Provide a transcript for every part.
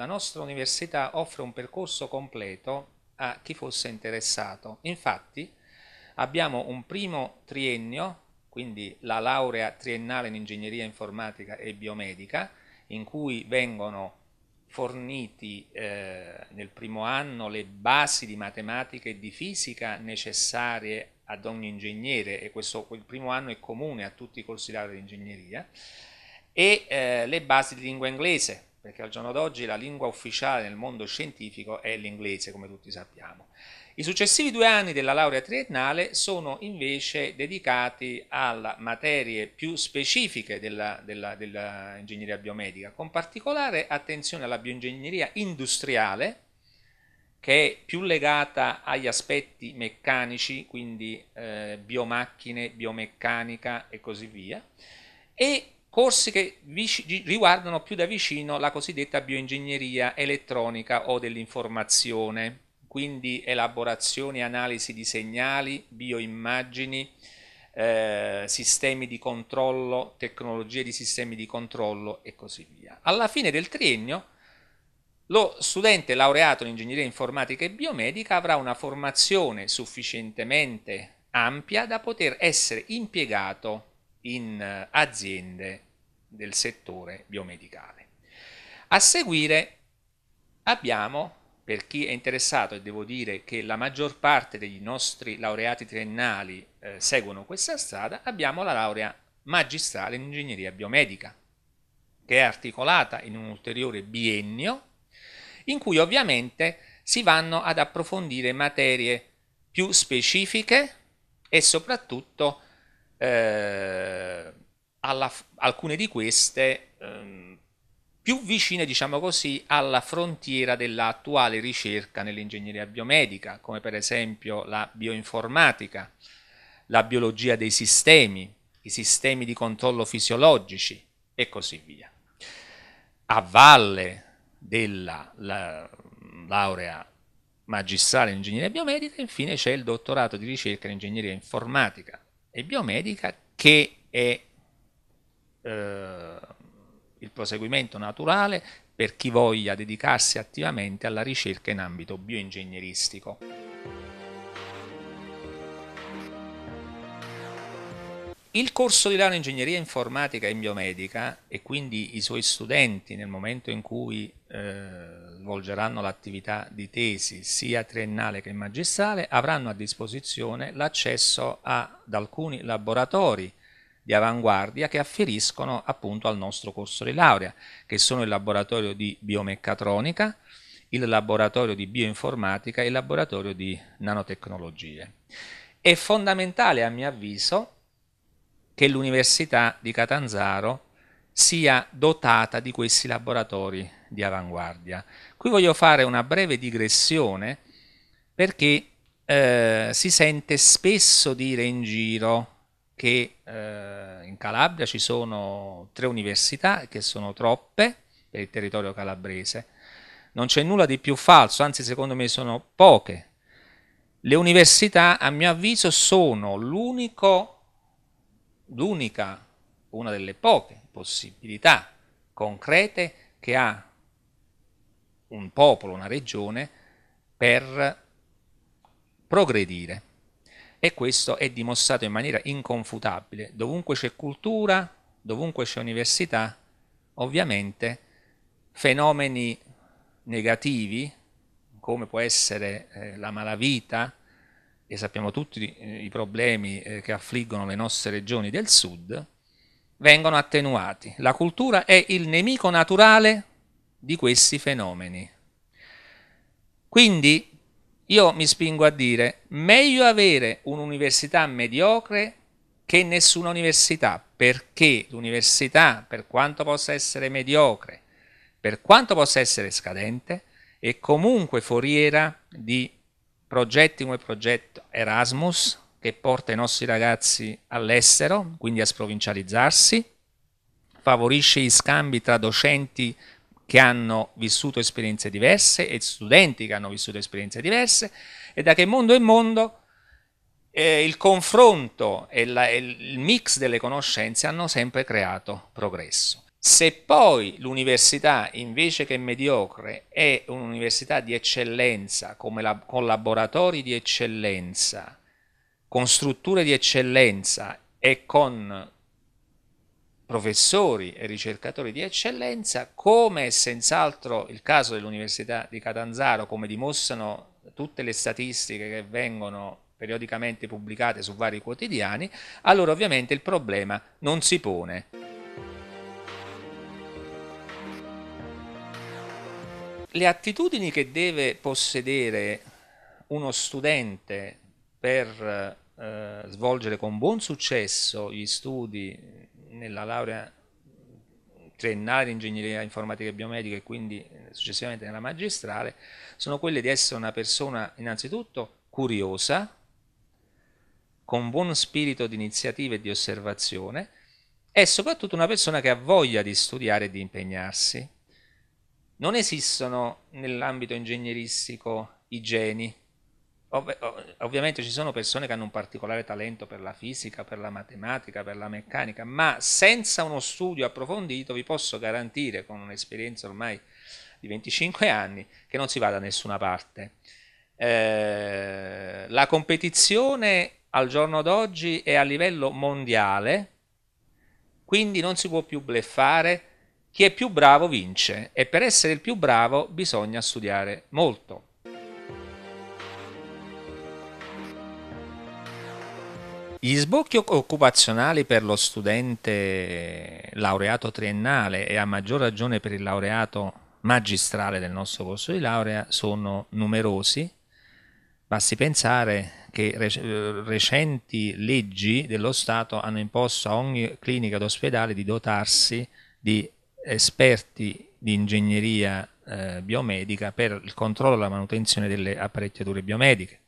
la nostra università offre un percorso completo a chi fosse interessato. Infatti abbiamo un primo triennio, quindi la laurea triennale in ingegneria informatica e biomedica, in cui vengono forniti eh, nel primo anno le basi di matematica e di fisica necessarie ad ogni ingegnere e questo quel primo anno è comune a tutti i corsi laurea di ingegneria e eh, le basi di lingua inglese perché al giorno d'oggi la lingua ufficiale nel mondo scientifico è l'inglese, come tutti sappiamo. I successivi due anni della laurea triennale sono invece dedicati alle materie più specifiche dell'ingegneria biomedica, con particolare attenzione alla bioingegneria industriale, che è più legata agli aspetti meccanici, quindi eh, biomacchine, biomeccanica e così via, e corsi che riguardano più da vicino la cosiddetta bioingegneria elettronica o dell'informazione, quindi elaborazione e analisi di segnali, bioimmagini, eh, sistemi di controllo, tecnologie di sistemi di controllo e così via. Alla fine del triennio lo studente laureato in ingegneria informatica e biomedica avrà una formazione sufficientemente ampia da poter essere impiegato in eh, aziende del settore biomedicale. A seguire abbiamo, per chi è interessato, e devo dire che la maggior parte dei nostri laureati triennali eh, seguono questa strada, abbiamo la laurea magistrale in ingegneria biomedica, che è articolata in un ulteriore biennio, in cui ovviamente si vanno ad approfondire materie più specifiche e soprattutto eh, alla, alcune di queste ehm, più vicine, diciamo così, alla frontiera dell'attuale ricerca nell'ingegneria biomedica, come per esempio la bioinformatica, la biologia dei sistemi, i sistemi di controllo fisiologici e così via. A valle della la, laurea magistrale in ingegneria biomedica, infine c'è il dottorato di ricerca in ingegneria informatica e biomedica che è eh, il proseguimento naturale per chi voglia dedicarsi attivamente alla ricerca in ambito bioingegneristico. Il corso di laurea in ingegneria informatica e in biomedica e quindi i suoi studenti nel momento in cui eh, svolgeranno l'attività di tesi sia triennale che magistrale avranno a disposizione l'accesso ad alcuni laboratori di avanguardia che afferiscono appunto al nostro corso di laurea, che sono il laboratorio di biomeccatronica, il laboratorio di bioinformatica e il laboratorio di nanotecnologie. È fondamentale a mio avviso che l'Università di Catanzaro sia dotata di questi laboratori di avanguardia. Qui voglio fare una breve digressione perché eh, si sente spesso dire in giro che eh, in Calabria ci sono tre università che sono troppe per il territorio calabrese. Non c'è nulla di più falso, anzi secondo me sono poche. Le università, a mio avviso, sono l'unica, una delle poche possibilità concrete che ha un popolo, una regione, per progredire e questo è dimostrato in maniera inconfutabile. Dovunque c'è cultura, dovunque c'è università, ovviamente fenomeni negativi come può essere eh, la malavita, e sappiamo tutti eh, i problemi eh, che affliggono le nostre regioni del sud, vengono attenuati. La cultura è il nemico naturale di questi fenomeni. Quindi io mi spingo a dire, meglio avere un'università mediocre che nessuna università, perché l'università, per quanto possa essere mediocre, per quanto possa essere scadente, è comunque foriera di progetti come il progetto Erasmus, che porta i nostri ragazzi all'estero, quindi a sprovincializzarsi, favorisce gli scambi tra docenti che hanno vissuto esperienze diverse e studenti che hanno vissuto esperienze diverse e da che mondo è mondo eh, il confronto e, la, il mix delle conoscenze hanno sempre creato progresso. Se poi l'università invece che mediocre è un'università di eccellenza, come la, con laboratori di eccellenza, con strutture di eccellenza e con professori e ricercatori di eccellenza, come è senz'altro il caso dell'Università di Catanzaro, come dimostrano tutte le statistiche che vengono periodicamente pubblicate su vari quotidiani, allora ovviamente il problema non si pone. Le attitudini che deve possedere uno studente per eh, svolgere con buon successo gli studi nella laurea triennale in ingegneria informatica e biomedica e quindi eh, successivamente nella magistrale, sono quelle di essere una persona innanzitutto curiosa, con buon spirito di iniziativa e di osservazione e soprattutto una persona che ha voglia di studiare e di impegnarsi. Non esistono nell'ambito ingegneristico i geni, Ov- ovviamente ci sono persone che hanno un particolare talento per la fisica, per la matematica, per la meccanica, ma senza uno studio approfondito vi posso garantire, con un'esperienza ormai di 25 anni, che non si va da nessuna parte. Eh, la competizione al giorno d'oggi è a livello mondiale, quindi non si può più bleffare, chi è più bravo vince e per essere il più bravo bisogna studiare molto. Gli sbocchi occupazionali per lo studente laureato triennale e a maggior ragione per il laureato magistrale del nostro corso di laurea sono numerosi. Basti pensare che eh, recenti leggi dello Stato hanno imposto a ogni clinica ed ospedale di dotarsi di esperti di ingegneria eh, biomedica per il controllo e la manutenzione delle apparecchiature biomediche.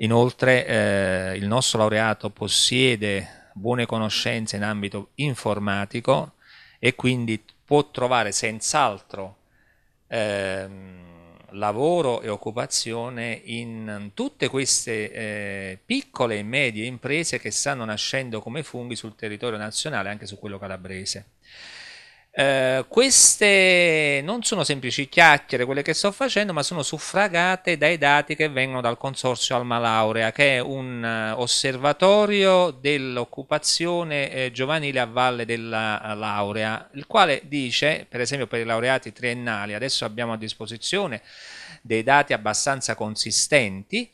Inoltre eh, il nostro laureato possiede buone conoscenze in ambito informatico e quindi può trovare senz'altro eh, lavoro e occupazione in tutte queste eh, piccole e medie imprese che stanno nascendo come funghi sul territorio nazionale, anche su quello calabrese. Eh, queste non sono semplici chiacchiere quelle che sto facendo, ma sono suffragate dai dati che vengono dal Consorzio Alma Laurea, che è un eh, osservatorio dell'occupazione eh, giovanile a valle della eh, laurea, il quale dice, per esempio per i laureati triennali, adesso abbiamo a disposizione dei dati abbastanza consistenti,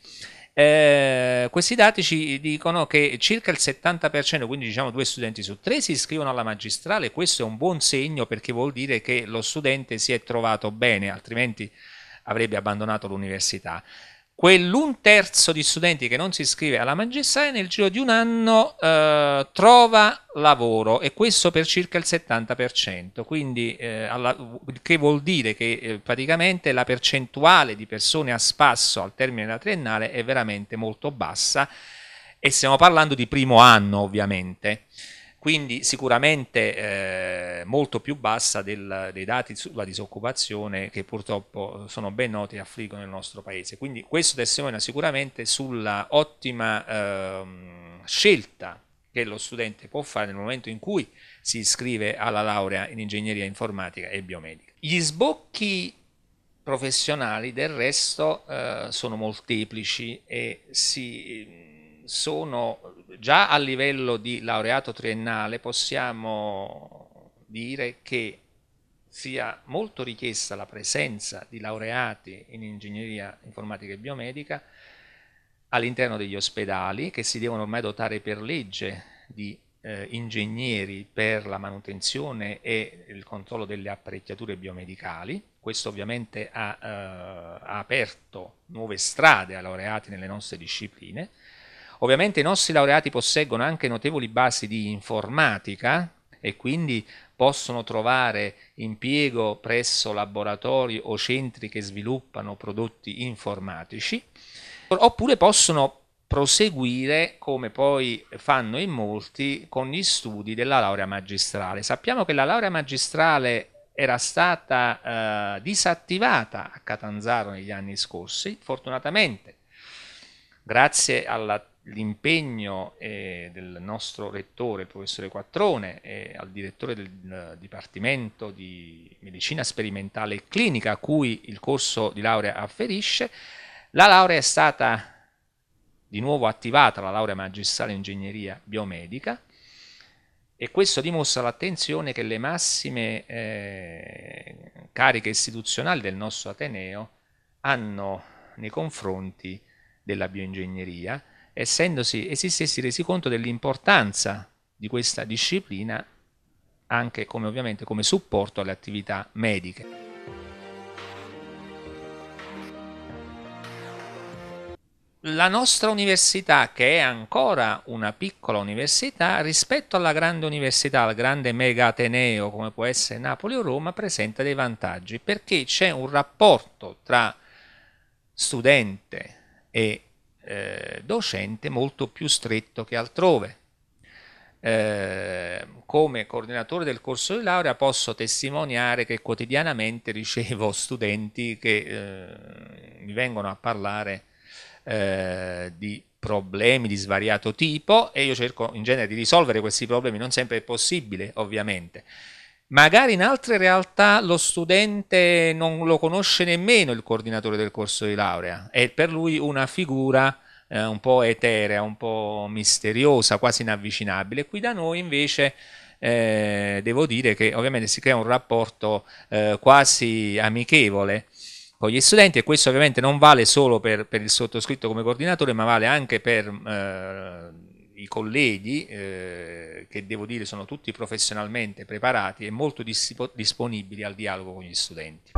eh, questi dati ci dicono che circa il 70%, quindi diciamo due studenti su tre, si iscrivono alla magistrale. Questo è un buon segno perché vuol dire che lo studente si è trovato bene, altrimenti avrebbe abbandonato l'università quell'un terzo di studenti che non si iscrive alla magistrale nel giro di un anno eh, trova lavoro e questo per circa il 70%, quindi eh, alla, che vuol dire che eh, praticamente la percentuale di persone a spasso al termine della triennale è veramente molto bassa e stiamo parlando di primo anno ovviamente quindi sicuramente eh, molto più bassa del, dei dati sulla disoccupazione che purtroppo eh, sono ben noti e affliggono il nostro paese. Quindi questo testimonia sicuramente sulla ottima eh, scelta che lo studente può fare nel momento in cui si iscrive alla laurea in ingegneria informatica e biomedica. Gli sbocchi professionali del resto eh, sono molteplici e si sono già a livello di laureato triennale possiamo dire che sia molto richiesta la presenza di laureati in ingegneria informatica e biomedica all'interno degli ospedali che si devono ormai dotare per legge di eh, ingegneri per la manutenzione e il controllo delle apparecchiature biomedicali. Questo ovviamente ha, eh, ha aperto nuove strade a laureati nelle nostre discipline Ovviamente i nostri laureati posseggono anche notevoli basi di informatica e quindi possono trovare impiego presso laboratori o centri che sviluppano prodotti informatici, oppure possono proseguire, come poi fanno in molti, con gli studi della laurea magistrale. Sappiamo che la laurea magistrale era stata eh, disattivata a Catanzaro negli anni scorsi, fortunatamente, grazie alla l'impegno eh, del nostro rettore, professore Quattrone, e eh, al direttore del eh, Dipartimento di Medicina Sperimentale e Clinica a cui il corso di laurea afferisce, la laurea è stata di nuovo attivata, la laurea magistrale in ingegneria biomedica, e questo dimostra l'attenzione che le massime eh, cariche istituzionali del nostro Ateneo hanno nei confronti della bioingegneria, essendosi essi stessi resi conto dell'importanza di questa disciplina anche come ovviamente come supporto alle attività mediche. La nostra università, che è ancora una piccola università, rispetto alla grande università, al grande mega ateneo come può essere Napoli o Roma, presenta dei vantaggi perché c'è un rapporto tra studente e eh, docente molto più stretto che altrove. Eh, come coordinatore del corso di laurea posso testimoniare che quotidianamente ricevo studenti che eh, mi vengono a parlare eh, di problemi di svariato tipo e io cerco in genere di risolvere questi problemi, non sempre è possibile ovviamente, Magari in altre realtà lo studente non lo conosce nemmeno il coordinatore del corso di laurea, è per lui una figura eh, un po' eterea, un po' misteriosa, quasi inavvicinabile. Qui da noi invece eh, devo dire che ovviamente si crea un rapporto eh, quasi amichevole con gli studenti e questo ovviamente non vale solo per, per il sottoscritto come coordinatore ma vale anche per eh, i colleghi, eh, che devo dire sono tutti professionalmente preparati e molto disponibili al dialogo con gli studenti.